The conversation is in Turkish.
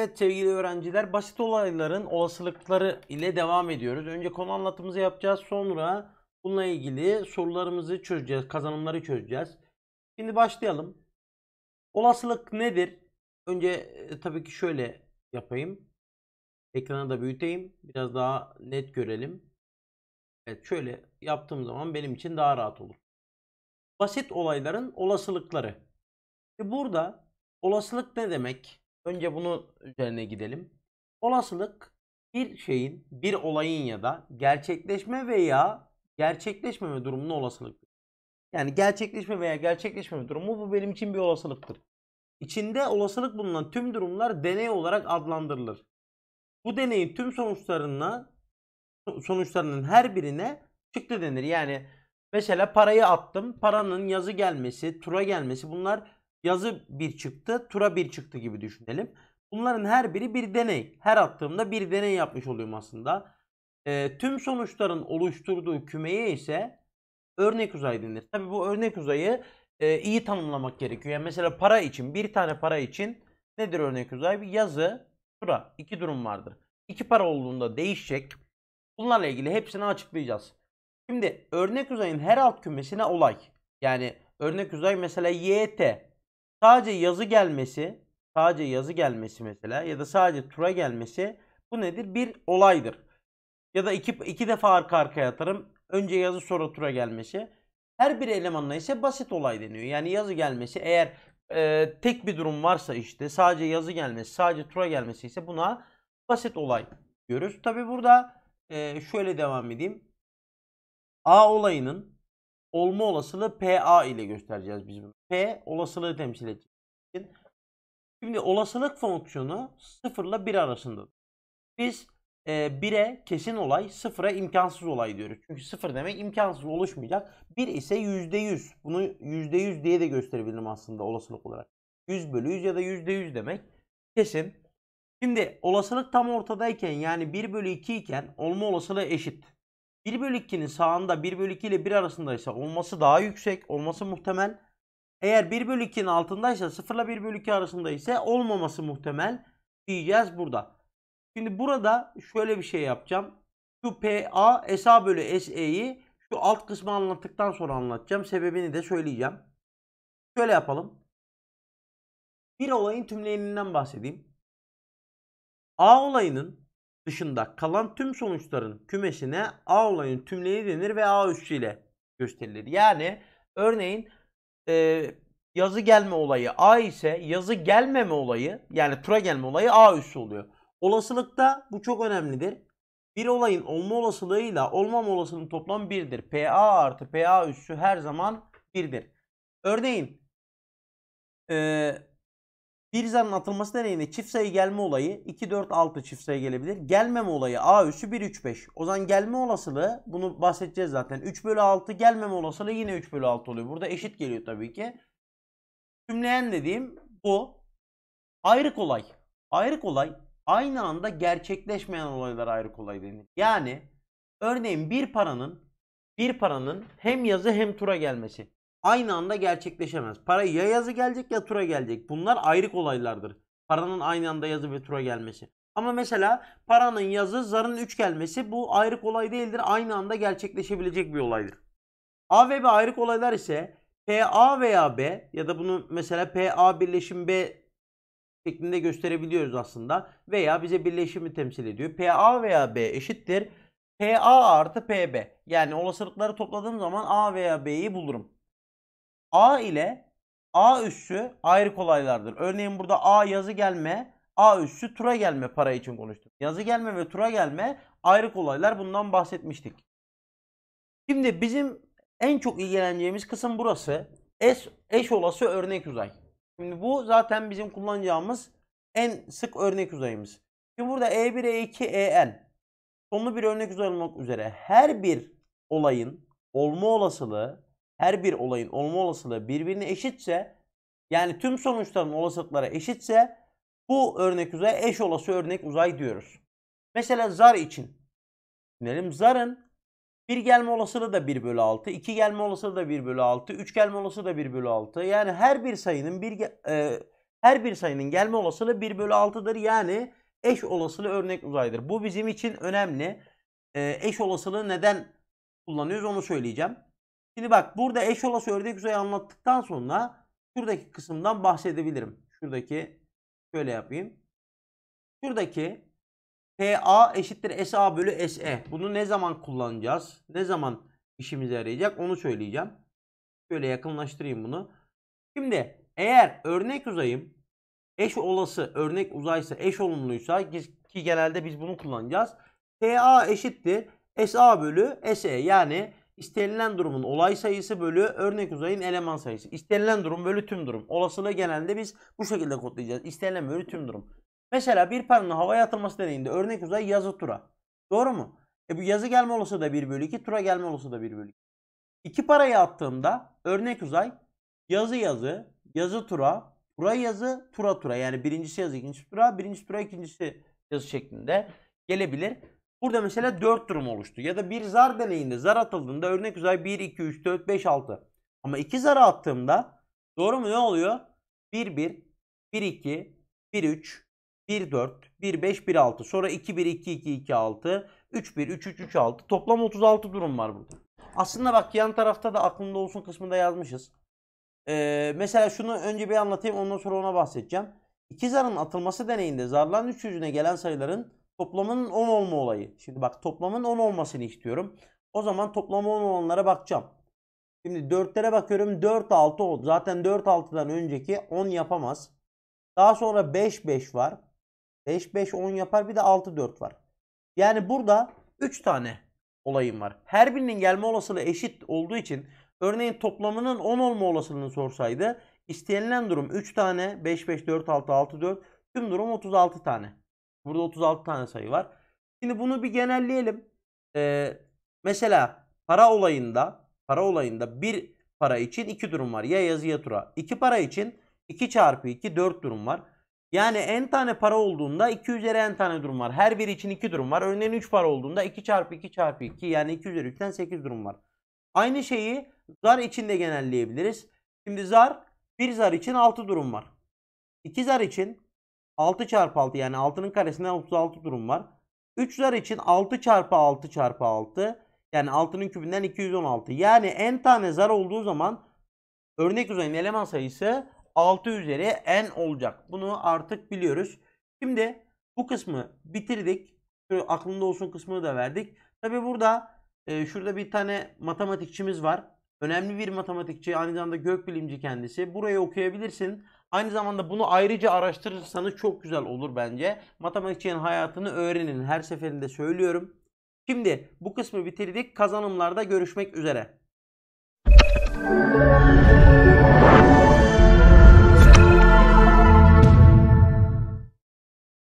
Evet sevgili öğrenciler basit olayların olasılıkları ile devam ediyoruz. Önce konu anlatımızı yapacağız. Sonra bununla ilgili sorularımızı çözeceğiz. Kazanımları çözeceğiz. Şimdi başlayalım. Olasılık nedir? Önce e, tabii ki şöyle yapayım. Ekranı da büyüteyim. Biraz daha net görelim. Evet şöyle yaptığım zaman benim için daha rahat olur. Basit olayların olasılıkları. E burada olasılık ne demek? Önce bunun üzerine gidelim. Olasılık bir şeyin, bir olayın ya da gerçekleşme veya gerçekleşmeme durumuna olasılıktır. Yani gerçekleşme veya gerçekleşmeme durumu bu benim için bir olasılıktır. İçinde olasılık bulunan tüm durumlar deney olarak adlandırılır. Bu deneyin tüm sonuçlarına sonuçlarının her birine çıktı denir. Yani mesela parayı attım, paranın yazı gelmesi, tura gelmesi bunlar yazı bir çıktı, tura bir çıktı gibi düşünelim. Bunların her biri bir deney. Her attığımda bir deney yapmış oluyorum aslında. E, tüm sonuçların oluşturduğu kümeye ise örnek uzay denir. Tabi bu örnek uzayı e, iyi tanımlamak gerekiyor. Yani mesela para için, bir tane para için nedir örnek uzay? Bir yazı, tura. iki durum vardır. İki para olduğunda değişecek. Bunlarla ilgili hepsini açıklayacağız. Şimdi örnek uzayın her alt kümesine olay. Yani örnek uzay mesela YT Sadece yazı gelmesi, sadece yazı gelmesi mesela ya da sadece tura gelmesi bu nedir? Bir olaydır. Ya da iki, iki defa arka arkaya atarım. Önce yazı sonra tura gelmesi. Her bir elemanla ise basit olay deniyor. Yani yazı gelmesi eğer e, tek bir durum varsa işte sadece yazı gelmesi, sadece tura gelmesi ise buna basit olay diyoruz. Tabi burada e, şöyle devam edeyim. A olayının olma olasılığı PA ile göstereceğiz biz bunu. P olasılığı temsil edecek. Şimdi olasılık fonksiyonu 0 ile 1 arasında. Biz e, 1'e kesin olay, 0'a imkansız olay diyoruz. Çünkü 0 demek imkansız oluşmayacak. 1 ise %100. Bunu %100 diye de gösterebilirim aslında olasılık olarak. 100 bölü 100 ya da %100 demek kesin. Şimdi olasılık tam ortadayken yani 1 bölü 2 iken olma olasılığı eşit. 1 bölü 2'nin sağında 1 bölü 2 ile 1 arasındaysa olması daha yüksek olması muhtemel. Eğer 1 bölü 2'nin altındaysa 0 ile 1 bölü 2 arasında ise olmaması muhtemel diyeceğiz burada. Şimdi burada şöyle bir şey yapacağım. Şu PA SA bölü SE'yi şu alt kısmı anlattıktan sonra anlatacağım. Sebebini de söyleyeceğim. Şöyle yapalım. Bir olayın tümleyeninden bahsedeyim. A olayının dışında kalan tüm sonuçların kümesine A olayın tümleyi denir ve A üssü ile gösterilir. Yani örneğin e, yazı gelme olayı A ise yazı gelmeme olayı yani tura gelme olayı A üssü oluyor. Olasılıkta bu çok önemlidir. Bir olayın olma olasılığıyla olmam olasılığının toplam 1'dir. PA artı PA üssü her zaman 1'dir. Örneğin e, bir zarın atılması deneyinde çift sayı gelme olayı 2, 4, 6 çift sayı gelebilir. Gelmeme olayı A üssü 1, 3, 5. O zaman gelme olasılığı bunu bahsedeceğiz zaten. 3 bölü 6 gelmeme olasılığı yine 3 bölü 6 oluyor. Burada eşit geliyor tabii ki. Tümleyen dediğim bu. ayrı kolay ayrı kolay aynı anda gerçekleşmeyen olaylar ayrı kolay denir. Yani örneğin bir paranın bir paranın hem yazı hem tura gelmesi aynı anda gerçekleşemez. Para ya yazı gelecek ya tura gelecek. Bunlar ayrı olaylardır. Paranın aynı anda yazı ve tura gelmesi. Ama mesela paranın yazı zarın 3 gelmesi bu ayrı olay değildir. Aynı anda gerçekleşebilecek bir olaydır. A ve B ayrı olaylar ise PA veya B ya da bunu mesela PA birleşim B şeklinde gösterebiliyoruz aslında. Veya bize birleşimi temsil ediyor. PA veya B eşittir. PA artı PB. Yani olasılıkları topladığım zaman A veya B'yi bulurum. A ile A üssü ayrı kolaylardır. Örneğin burada A yazı gelme, A üssü tura gelme para için konuştuk. Yazı gelme ve tura gelme ayrı kolaylar bundan bahsetmiştik. Şimdi bizim en çok ilgileneceğimiz kısım burası. Eş, eş olası örnek uzay. Şimdi bu zaten bizim kullanacağımız en sık örnek uzayımız. Şimdi burada E1, E2, EN sonlu bir örnek uzay olmak üzere her bir olayın olma olasılığı her bir olayın olma olasılığı birbirine eşitse yani tüm sonuçların olasılıkları eşitse bu örnek uzay eş olası örnek uzay diyoruz. Mesela zar için. Diyelim zarın bir gelme olasılığı da 1 bölü 6, 2 gelme olasılığı da 1 bölü 6, 3 gelme olasılığı da 1 bölü 6. Yani her bir sayının bir e, her bir sayının gelme olasılığı 1 bölü 6'dır. Yani eş olasılığı örnek uzaydır. Bu bizim için önemli. E, eş olasılığı neden kullanıyoruz onu söyleyeceğim. Şimdi bak burada eş olası ördek uzayı anlattıktan sonra şuradaki kısımdan bahsedebilirim. Şuradaki şöyle yapayım. Şuradaki PA eşittir SA bölü SE. Bunu ne zaman kullanacağız? Ne zaman işimize yarayacak? Onu söyleyeceğim. Şöyle yakınlaştırayım bunu. Şimdi eğer örnek uzayım eş olası örnek uzaysa eş olumluysa ki genelde biz bunu kullanacağız. PA eşittir SA bölü SE yani İstenilen durumun olay sayısı bölü örnek uzayın eleman sayısı. İstenilen durum bölü tüm durum. Olasılığı genelde biz bu şekilde kodlayacağız. İstenilen bölü tüm durum. Mesela bir paranın havaya atılması deneyinde örnek uzay yazı tura. Doğru mu? E bu yazı gelme olası da 1 bölü 2, tura gelme olası da 1 bölü 2. İki parayı attığımda örnek uzay yazı yazı, yazı tura, tura yazı, tura tura. Yani birincisi yazı, ikincisi tura, birincisi tura, ikincisi yazı şeklinde gelebilir. Burada mesela 4 durum oluştu. Ya da bir zar deneyinde zar atıldığında örnek üzere 1, 2, 3, 4, 5, 6. Ama 2 zar attığımda doğru mu ne oluyor? 1, 1, 1, 2, 1, 3, 1, 4, 1, 5, 1, 6. Sonra 2, 1, 2, 2, 2, 6. 3, 1, 3, 3, 3, 6. Toplam 36 durum var burada. Aslında bak yan tarafta da aklında olsun kısmında yazmışız. Ee, mesela şunu önce bir anlatayım ondan sonra ona bahsedeceğim. İki zarın atılması deneyinde zarların üç yüzüne gelen sayıların Toplamının 10 olma olayı. Şimdi bak toplamın 10 olmasını istiyorum. O zaman toplamı 10 olanlara bakacağım. Şimdi 4'lere bakıyorum. 4 6 oldu. Zaten 4 6'dan önceki 10 yapamaz. Daha sonra 5 5 var. 5 5 10 yapar. Bir de 6 4 var. Yani burada 3 tane olayım var. Her birinin gelme olasılığı eşit olduğu için örneğin toplamının 10 olma olasılığını sorsaydı istenilen durum 3 tane 5 5 4 6 6 4 tüm durum 36 tane. Burada 36 tane sayı var. Şimdi bunu bir genelleyelim. Ee, mesela para olayında para olayında bir para için iki durum var. Ya yazı ya tura. İki para için 2 çarpı 2 4 durum var. Yani en tane para olduğunda 2 üzeri en tane durum var. Her biri için 2 durum var. Örneğin 3 para olduğunda 2 çarpı 2 çarpı 2 yani 2 üzeri 3'ten 8 durum var. Aynı şeyi zar için de genelleyebiliriz. Şimdi zar bir zar için 6 durum var. 2 zar için 6 çarpı 6 yani 6'nın karesinden 36 durum var. 3'ler için 6 çarpı 6 çarpı 6 yani 6'nın kübünden 216. Yani n tane zar olduğu zaman örnek uzayın eleman sayısı 6 üzeri n olacak. Bunu artık biliyoruz. Şimdi bu kısmı bitirdik. Şöyle aklında olsun kısmını da verdik. Tabi burada e, şurada bir tane matematikçimiz var. Önemli bir matematikçi aynı zamanda gökbilimci kendisi. Burayı okuyabilirsin. Aynı zamanda bunu ayrıca araştırırsanız çok güzel olur bence. Matematikçinin hayatını öğrenin. Her seferinde söylüyorum. Şimdi bu kısmı bitirdik. Kazanımlarda görüşmek üzere.